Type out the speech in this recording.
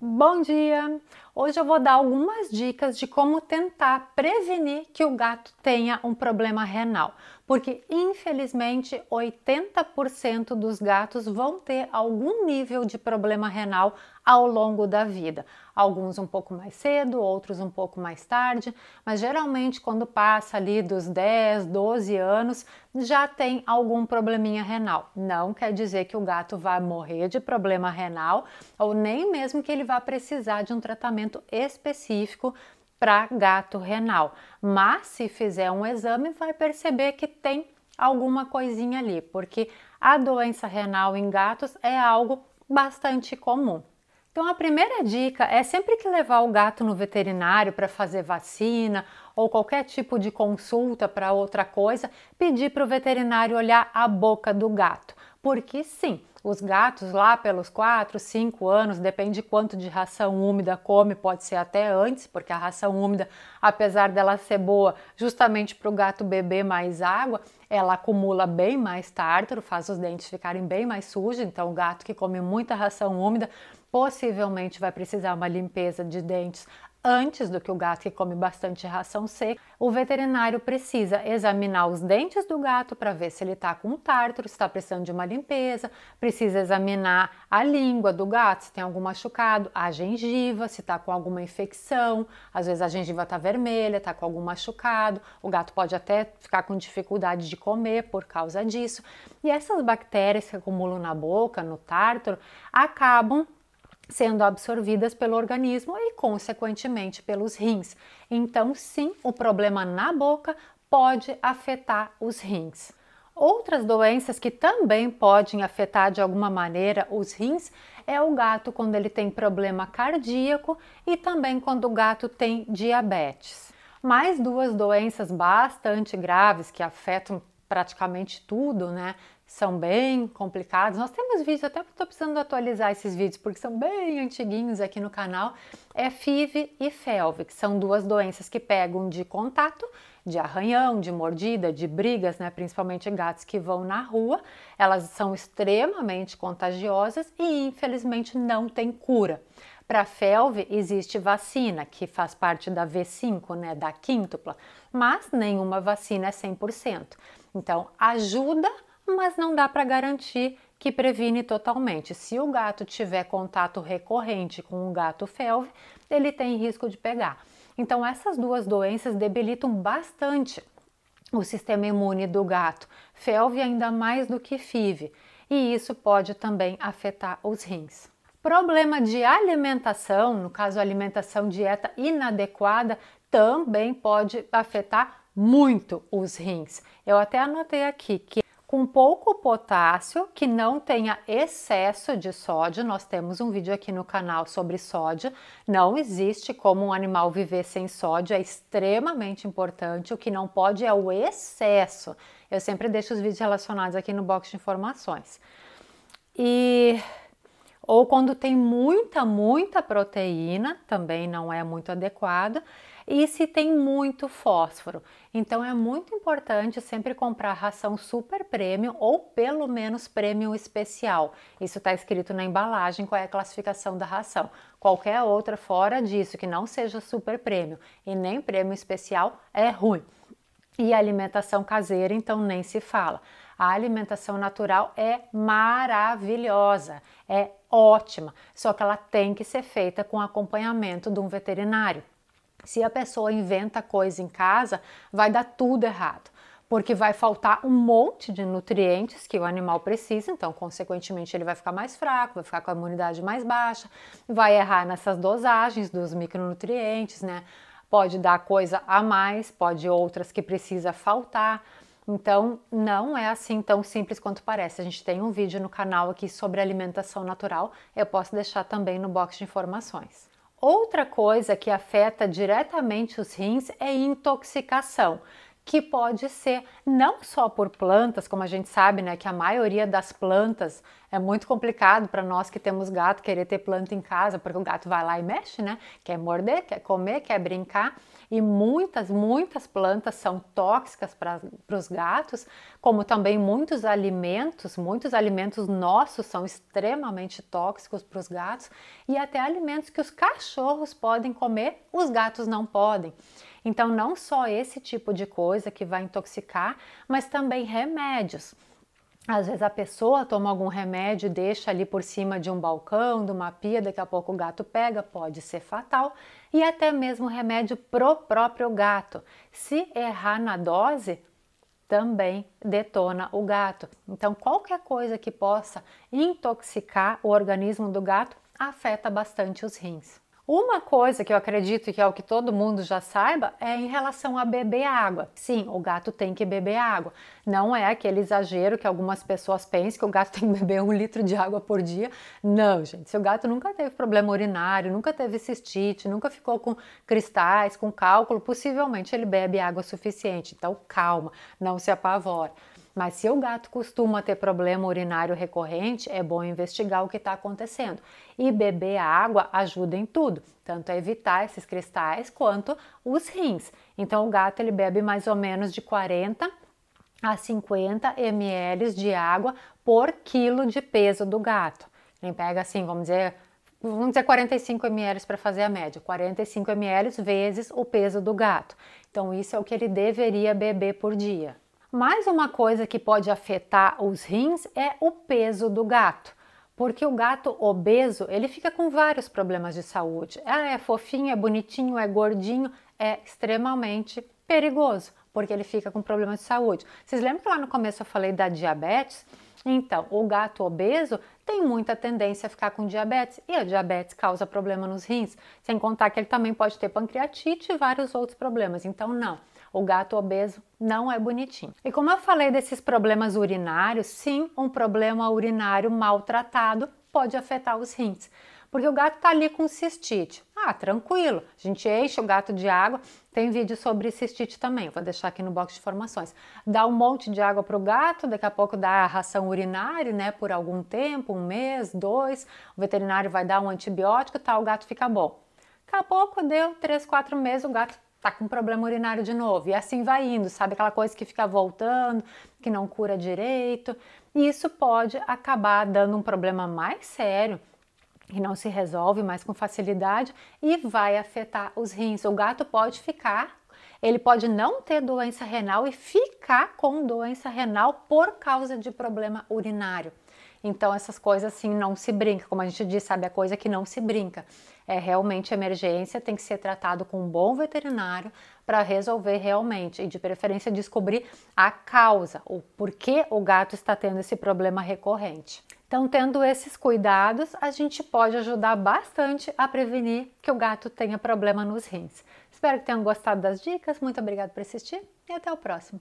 Bom dia! Hoje eu vou dar algumas dicas de como tentar prevenir que o gato tenha um problema renal, porque infelizmente 80% dos gatos vão ter algum nível de problema renal ao longo da vida. Alguns um pouco mais cedo, outros um pouco mais tarde, mas geralmente quando passa ali dos 10, 12 anos, já tem algum probleminha renal. Não quer dizer que o gato vá morrer de problema renal ou nem mesmo que ele vá precisar de um tratamento tratamento específico para gato renal, mas se fizer um exame vai perceber que tem alguma coisinha ali, porque a doença renal em gatos é algo bastante comum. Então a primeira dica é sempre que levar o gato no veterinário para fazer vacina ou qualquer tipo de consulta para outra coisa, pedir para o veterinário olhar a boca do gato porque sim, os gatos lá pelos 4, 5 anos, depende quanto de ração úmida come, pode ser até antes, porque a ração úmida, apesar dela ser boa justamente para o gato beber mais água, ela acumula bem mais tártaro, faz os dentes ficarem bem mais sujos, então o gato que come muita ração úmida possivelmente vai precisar uma limpeza de dentes antes do que o gato que come bastante ração seca, o veterinário precisa examinar os dentes do gato para ver se ele está com tártaro, se está precisando de uma limpeza, precisa examinar a língua do gato, se tem algum machucado, a gengiva, se está com alguma infecção, às vezes a gengiva está vermelha, está com algum machucado, o gato pode até ficar com dificuldade de comer por causa disso. E essas bactérias que acumulam na boca, no tártaro, acabam sendo absorvidas pelo organismo e, consequentemente, pelos rins. Então, sim, o problema na boca pode afetar os rins. Outras doenças que também podem afetar de alguma maneira os rins é o gato quando ele tem problema cardíaco e também quando o gato tem diabetes. Mais duas doenças bastante graves que afetam praticamente tudo, né? são bem complicados. Nós temos vídeos, até estou precisando atualizar esses vídeos, porque são bem antiguinhos aqui no canal. É FIV e FELV, que são duas doenças que pegam de contato, de arranhão, de mordida, de brigas, né? principalmente gatos que vão na rua. Elas são extremamente contagiosas e, infelizmente, não tem cura. Para felve existe vacina, que faz parte da V5, né, da quíntupla, mas nenhuma vacina é 100%. Então, ajuda mas não dá para garantir que previne totalmente. Se o gato tiver contato recorrente com um gato felve, ele tem risco de pegar. Então, essas duas doenças debilitam bastante o sistema imune do gato, felve ainda mais do que FIV, e isso pode também afetar os rins. Problema de alimentação, no caso alimentação dieta inadequada, também pode afetar muito os rins. Eu até anotei aqui que com pouco potássio, que não tenha excesso de sódio. Nós temos um vídeo aqui no canal sobre sódio. Não existe como um animal viver sem sódio, é extremamente importante. O que não pode é o excesso. Eu sempre deixo os vídeos relacionados aqui no box de informações. E ou quando tem muita, muita proteína, também não é muito adequado, e se tem muito fósforo. Então é muito importante sempre comprar ração super premium ou pelo menos premium especial. Isso está escrito na embalagem qual é a classificação da ração. Qualquer outra fora disso que não seja super premium e nem premium especial é ruim. E alimentação caseira, então nem se fala. A alimentação natural é maravilhosa, é ótima, só que ela tem que ser feita com acompanhamento de um veterinário. Se a pessoa inventa coisa em casa, vai dar tudo errado porque vai faltar um monte de nutrientes que o animal precisa, então, consequentemente, ele vai ficar mais fraco, vai ficar com a imunidade mais baixa, vai errar nessas dosagens dos micronutrientes, né? Pode dar coisa a mais, pode outras que precisa faltar. Então, não é assim tão simples quanto parece. A gente tem um vídeo no canal aqui sobre alimentação natural, eu posso deixar também no box de informações. Outra coisa que afeta diretamente os rins é intoxicação, que pode ser não só por plantas, como a gente sabe, né, que a maioria das plantas é muito complicado para nós que temos gato querer ter planta em casa, porque o gato vai lá e mexe, né? Quer morder, quer comer, quer brincar. E muitas, muitas plantas são tóxicas para os gatos, como também muitos alimentos, muitos alimentos nossos são extremamente tóxicos para os gatos, e até alimentos que os cachorros podem comer, os gatos não podem. Então, não só esse tipo de coisa que vai intoxicar, mas também remédios. Às vezes a pessoa toma algum remédio e deixa ali por cima de um balcão, de uma pia, daqui a pouco o gato pega, pode ser fatal, e até mesmo remédio pro próprio gato. Se errar na dose, também detona o gato. Então, qualquer coisa que possa intoxicar o organismo do gato afeta bastante os rins. Uma coisa que eu acredito que é o que todo mundo já saiba é em relação a beber água. Sim, o gato tem que beber água. Não é aquele exagero que algumas pessoas pensam que o gato tem que beber um litro de água por dia. Não, gente. Seu gato nunca teve problema urinário, nunca teve cistite, nunca ficou com cristais, com cálculo. Possivelmente ele bebe água suficiente. Então, calma, não se apavora. Mas se o gato costuma ter problema urinário recorrente, é bom investigar o que está acontecendo. E beber a água ajuda em tudo, tanto a evitar esses cristais quanto os rins. Então o gato ele bebe mais ou menos de 40 a 50 ml de água por quilo de peso do gato. Ele pega assim, vamos dizer, vamos dizer 45 ml para fazer a média, 45 ml vezes o peso do gato. Então isso é o que ele deveria beber por dia. Mais uma coisa que pode afetar os rins é o peso do gato porque o gato obeso ele fica com vários problemas de saúde. Ah, é fofinho, é bonitinho, é gordinho, é extremamente perigoso, porque ele fica com problemas de saúde. Vocês lembram que lá no começo eu falei da diabetes? Então, o gato obeso tem muita tendência a ficar com diabetes e a diabetes causa problema nos rins, sem contar que ele também pode ter pancreatite e vários outros problemas. Então, não. O gato obeso não é bonitinho. E como eu falei desses problemas urinários, sim, um problema urinário maltratado pode afetar os rins. Porque o gato tá ali com cistite. Ah, tranquilo. A gente enche o gato de água. Tem vídeo sobre cistite também. Vou deixar aqui no box de informações. Dá um monte de água pro gato, daqui a pouco dá a ração urinária, né? Por algum tempo, um mês, dois. O veterinário vai dar um antibiótico, tal, tá, o gato fica bom. Daqui a pouco deu três, quatro meses, o gato tá com problema urinário de novo. E assim vai indo, sabe? Aquela coisa que fica voltando, que não cura direito. E isso pode acabar dando um problema mais sério, que não se resolve mais com facilidade e vai afetar os rins. O gato pode ficar. Ele pode não ter doença renal e ficar com doença renal por causa de problema urinário. Então essas coisas assim não se brinca, como a gente diz, sabe, a coisa que não se brinca. É realmente emergência, tem que ser tratado com um bom veterinário para resolver realmente e de preferência descobrir a causa, o porquê o gato está tendo esse problema recorrente. Então, tendo esses cuidados, a gente pode ajudar bastante a prevenir que o gato tenha problema nos rins. Espero que tenham gostado das dicas. Muito obrigada por assistir e até o próximo.